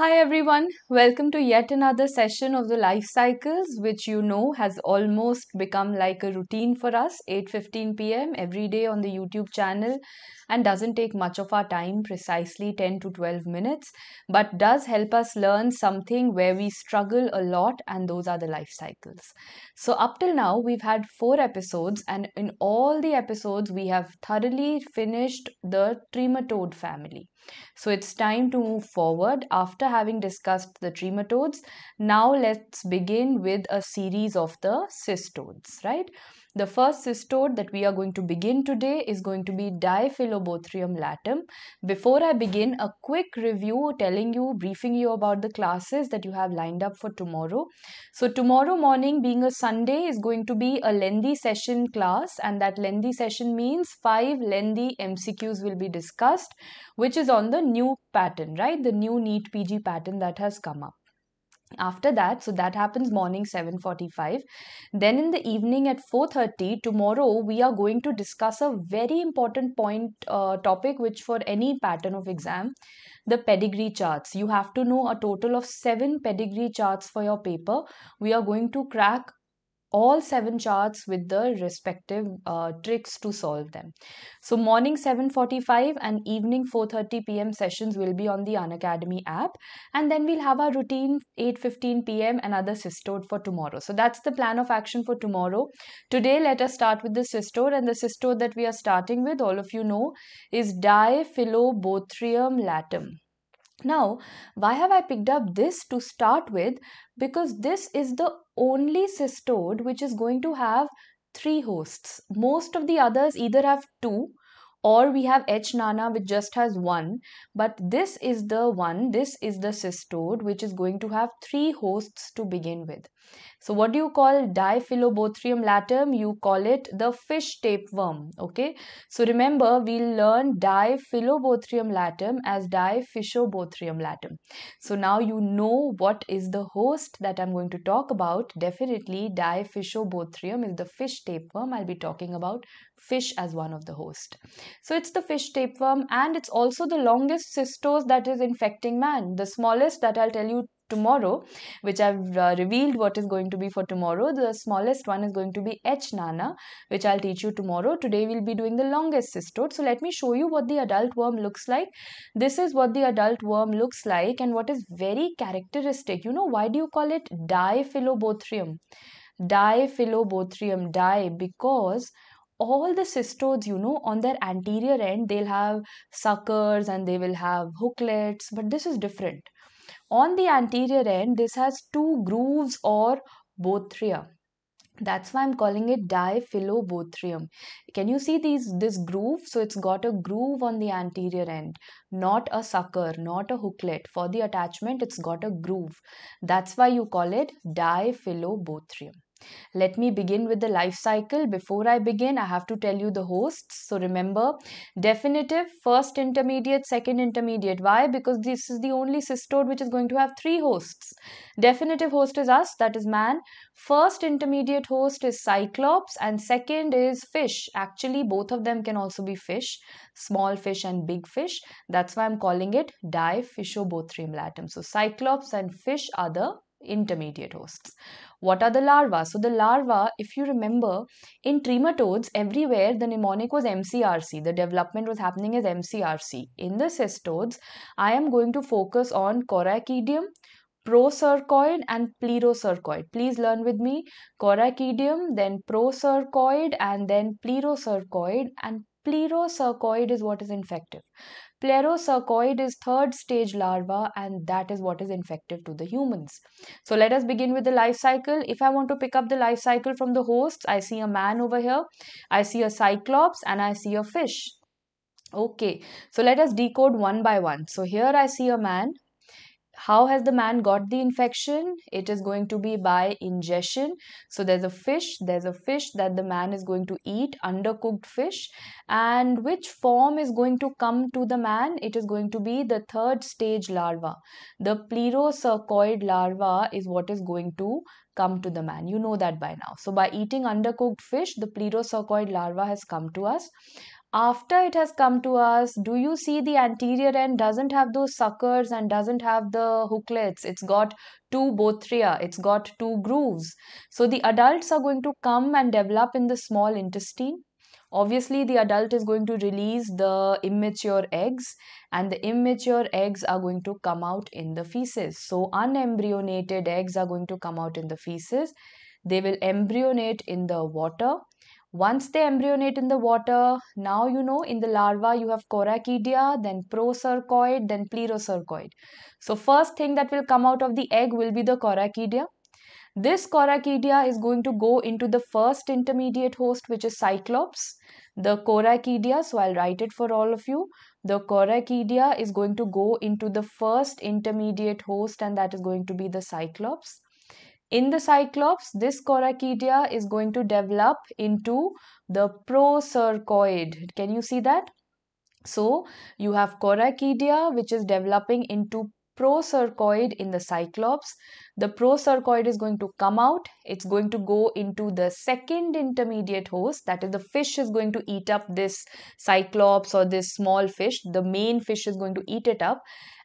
Hi everyone, welcome to yet another session of the life cycles which you know has almost become like a routine for us 8:15 pm every day on the YouTube channel and doesn't take much of our time precisely 10 to 12 minutes but does help us learn something where we struggle a lot and those are the life cycles. So up till now we've had 4 episodes and in all the episodes we have thoroughly finished the trematode family. So it's time to move forward. After having discussed the trematodes, now let's begin with a series of the cystodes, right? The first cystode that we are going to begin today is going to be Diphylobothrium latum. Before I begin, a quick review telling you, briefing you about the classes that you have lined up for tomorrow. So tomorrow morning being a Sunday is going to be a lengthy session class and that lengthy session means five lengthy MCQs will be discussed which is on the new pattern, right? The new NEET PG pattern that has come up after that so that happens morning 7:45 then in the evening at 4:30 tomorrow we are going to discuss a very important point uh, topic which for any pattern of exam the pedigree charts you have to know a total of 7 pedigree charts for your paper we are going to crack all seven charts with the respective uh, tricks to solve them so morning 7:45 and evening 4:30 pm sessions will be on the unacademy app and then we'll have our routine 8:15 pm and other sistode for tomorrow so that's the plan of action for tomorrow today let us start with the sistode and the sistode that we are starting with all of you know is diphylobothrium latum now, why have I picked up this to start with? Because this is the only cystode which is going to have three hosts. Most of the others either have two or we have H nana which just has one. But this is the one, this is the cystode which is going to have three hosts to begin with. So what do you call Diphylobothrium latum? You call it the fish tapeworm. Okay. So remember, we learn Diphylobothrium latum as Diphysiobothrium latum. So now you know what is the host that I'm going to talk about. Definitely Diphysiobothrium is the fish tapeworm. I'll be talking about fish as one of the host. So it's the fish tapeworm and it's also the longest cystose that is infecting man. The smallest that I'll tell you tomorrow, which I've uh, revealed what is going to be for tomorrow. The smallest one is going to be H Nana, which I'll teach you tomorrow. Today we'll be doing the longest cystode. So let me show you what the adult worm looks like. This is what the adult worm looks like and what is very characteristic. You know, why do you call it Diphyllobothrium? Diphyllobothrium, di, because all the cystodes you know on their anterior end they'll have suckers and they will have hooklets but this is different on the anterior end, this has two grooves or bothria. That's why I'm calling it diphylobothrium. Can you see these this groove? So it's got a groove on the anterior end, not a sucker, not a hooklet. For the attachment, it's got a groove. That's why you call it diphylobothrium. Let me begin with the life cycle. Before I begin, I have to tell you the hosts. So remember, definitive, first intermediate, second intermediate. Why? Because this is the only cystode which is going to have three hosts. Definitive host is us, that is man. First intermediate host is cyclops and second is fish. Actually, both of them can also be fish, small fish and big fish. That's why I'm calling it diphysiobothriumlatum. So cyclops and fish are the intermediate hosts. What are the larvae? So the larvae, if you remember, in trematodes everywhere the mnemonic was MCRC. The development was happening as MCRC. In the cystodes, I am going to focus on coracidium, procercoid and plerocercoid. Please learn with me coracidium, then procercoid, and then plerocercoid. And plerocercoid is what is infective. Plerocercoid is third stage larva and that is what is infective to the humans. So let us begin with the life cycle. If I want to pick up the life cycle from the hosts, I see a man over here, I see a cyclops and I see a fish. Okay, so let us decode one by one. So here I see a man, how has the man got the infection it is going to be by ingestion so there's a fish there's a fish that the man is going to eat undercooked fish and which form is going to come to the man it is going to be the third stage larva the pleurocercoid larva is what is going to come to the man you know that by now so by eating undercooked fish the pleurocercoid larva has come to us after it has come to us do you see the anterior end doesn't have those suckers and doesn't have the hooklets it's got two bothria it's got two grooves so the adults are going to come and develop in the small intestine obviously the adult is going to release the immature eggs and the immature eggs are going to come out in the feces so unembryonated eggs are going to come out in the feces they will embryonate in the water once they embryonate in the water, now you know in the larva you have coracidia, then procercoid, then plerocercoid. So first thing that will come out of the egg will be the coracidia. This coracidia is going to go into the first intermediate host which is cyclops. The coracidia, so I'll write it for all of you. The coracidia is going to go into the first intermediate host and that is going to be the cyclops in the cyclops, this coracidia is going to develop into the procercoid. Can you see that? So, you have coracidia which is developing into procercoid in the cyclops. The procercoid is going to come out. It's going to go into the second intermediate host. That is, the fish is going to eat up this cyclops or this small fish. The main fish is going to eat it up.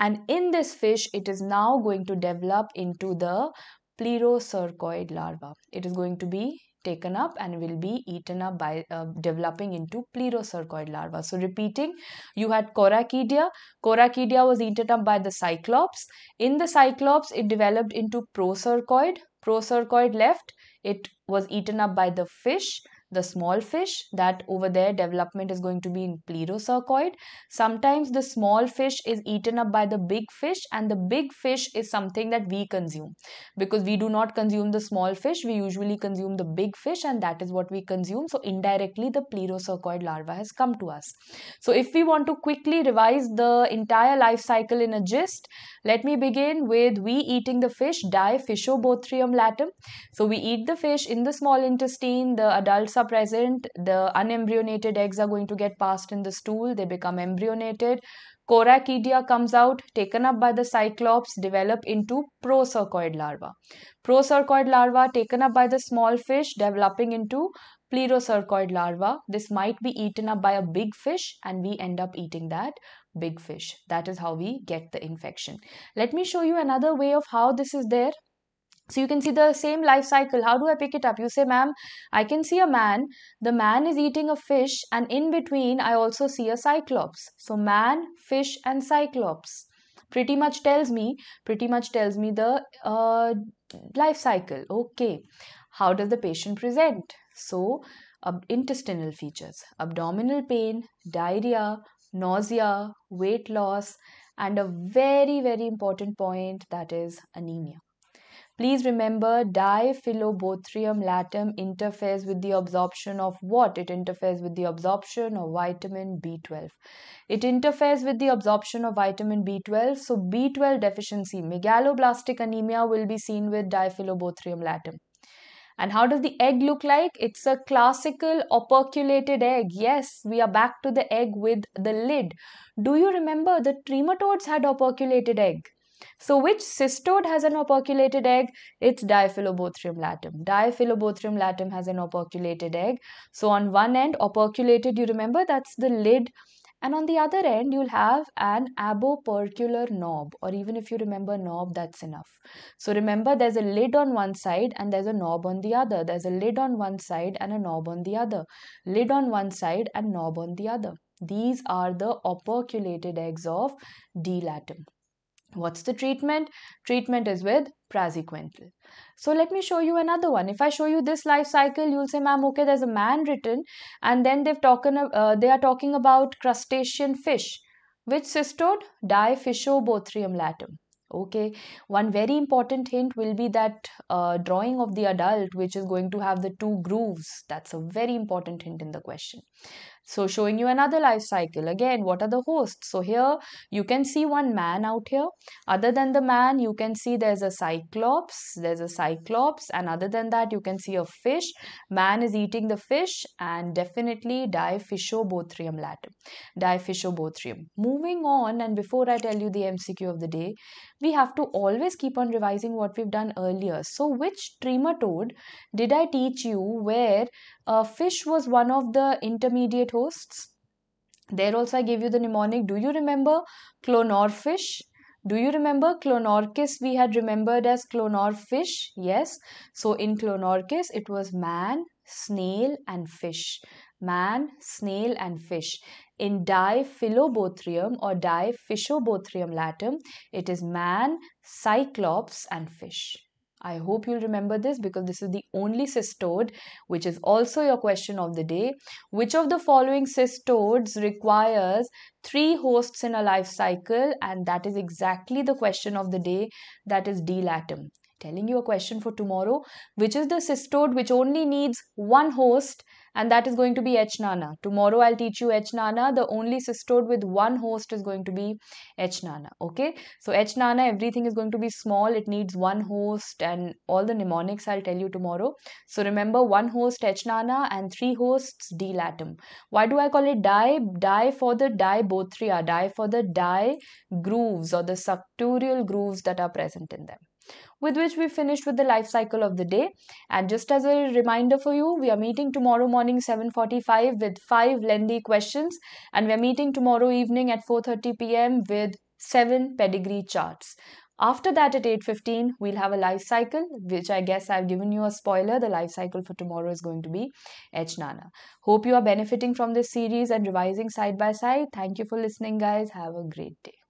And in this fish, it is now going to develop into the plerocercoid larva. It is going to be taken up and will be eaten up by uh, developing into plerocercoid larva. So repeating, you had coracidia. Coracidia was eaten up by the cyclops. In the cyclops, it developed into procercoid. Procercoid left. It was eaten up by the fish the small fish that over there development is going to be in pleurocircoid. Sometimes the small fish is eaten up by the big fish and the big fish is something that we consume because we do not consume the small fish. We usually consume the big fish and that is what we consume. So indirectly the pleurocircoid larva has come to us. So if we want to quickly revise the entire life cycle in a gist, let me begin with we eating the fish, fishobothrium latum. So we eat the fish in the small intestine, the adult sub are present, the unembryonated eggs are going to get passed in the stool, they become embryonated. Coracidia comes out, taken up by the cyclops, develop into procercoid larva. Procercoid larva taken up by the small fish, developing into plerocercoid larva. This might be eaten up by a big fish and we end up eating that big fish. That is how we get the infection. Let me show you another way of how this is there. So you can see the same life cycle. How do I pick it up? You say, ma'am, I can see a man. The man is eating a fish, and in between, I also see a cyclops. So man, fish, and cyclops pretty much tells me pretty much tells me the uh, life cycle okay how does the patient present so intestinal features abdominal pain diarrhea nausea weight loss and a very very important point that is anemia Please remember diphylobothrium latum interferes with the absorption of what? It interferes with the absorption of vitamin B12. It interferes with the absorption of vitamin B12. So B12 deficiency, megaloblastic anemia will be seen with diphylobothrium latum. And how does the egg look like? It's a classical operculated egg. Yes, we are back to the egg with the lid. Do you remember the trematodes had operculated egg? So which cystode has an operculated egg? It's Diphyllobothrium latum. Diphyllobothrium latum has an operculated egg. So on one end, operculated, you remember that's the lid and on the other end you'll have an abopercular knob or even if you remember knob that's enough so remember there's a lid on one side and there's a knob on the other there's a lid on one side and a knob on the other lid on one side and knob on the other these are the operculated eggs of D. latum. What's the treatment? Treatment is with praziquantel. So let me show you another one. If I show you this life cycle, you'll say, ma'am, okay, there's a man written and then they've talking, uh, they are talking about crustacean fish. Which cystode Diphysiobothrium latum. Okay, one very important hint will be that uh, drawing of the adult, which is going to have the two grooves. That's a very important hint in the question. So showing you another life cycle. Again, what are the hosts? So here you can see one man out here. Other than the man, you can see there's a cyclops. There's a cyclops. And other than that, you can see a fish. Man is eating the fish and definitely Diphysiobothrium latum. Diphysiobothrium. Moving on and before I tell you the MCQ of the day, we have to always keep on revising what we've done earlier. So which trematode did I teach you where uh, fish was one of the intermediate hosts. There also I gave you the mnemonic. Do you remember fish Do you remember Clonorchis we had remembered as fish Yes. So in Clonorchis it was man, snail and fish. Man, snail and fish. In Diphyllobothrium or Diphyshobothrium latum it is man, cyclops and fish. I hope you'll remember this because this is the only cystode which is also your question of the day. Which of the following cystodes requires three hosts in a life cycle? And that is exactly the question of the day that is latum. Telling you a question for tomorrow, which is the cystode which only needs one host and that is going to be H Nana. Tomorrow I'll teach you H Nana. The only systode with one host is going to be H Nana. Okay, so H Nana, everything is going to be small. It needs one host and all the mnemonics I'll tell you tomorrow. So remember one host H Nana and three hosts D Latum. Why do I call it die? Die for the bothria. die for the die grooves or the suctorial grooves that are present in them with which we finished with the life cycle of the day. And just as a reminder for you, we are meeting tomorrow morning 7:45 with five lengthy questions, and we are meeting tomorrow evening at 4:30 p.m. with seven pedigree charts. After that, at 8.15, we'll have a life cycle, which I guess I've given you a spoiler. The life cycle for tomorrow is going to be H Nana. Hope you are benefiting from this series and revising side by side. Thank you for listening, guys. Have a great day.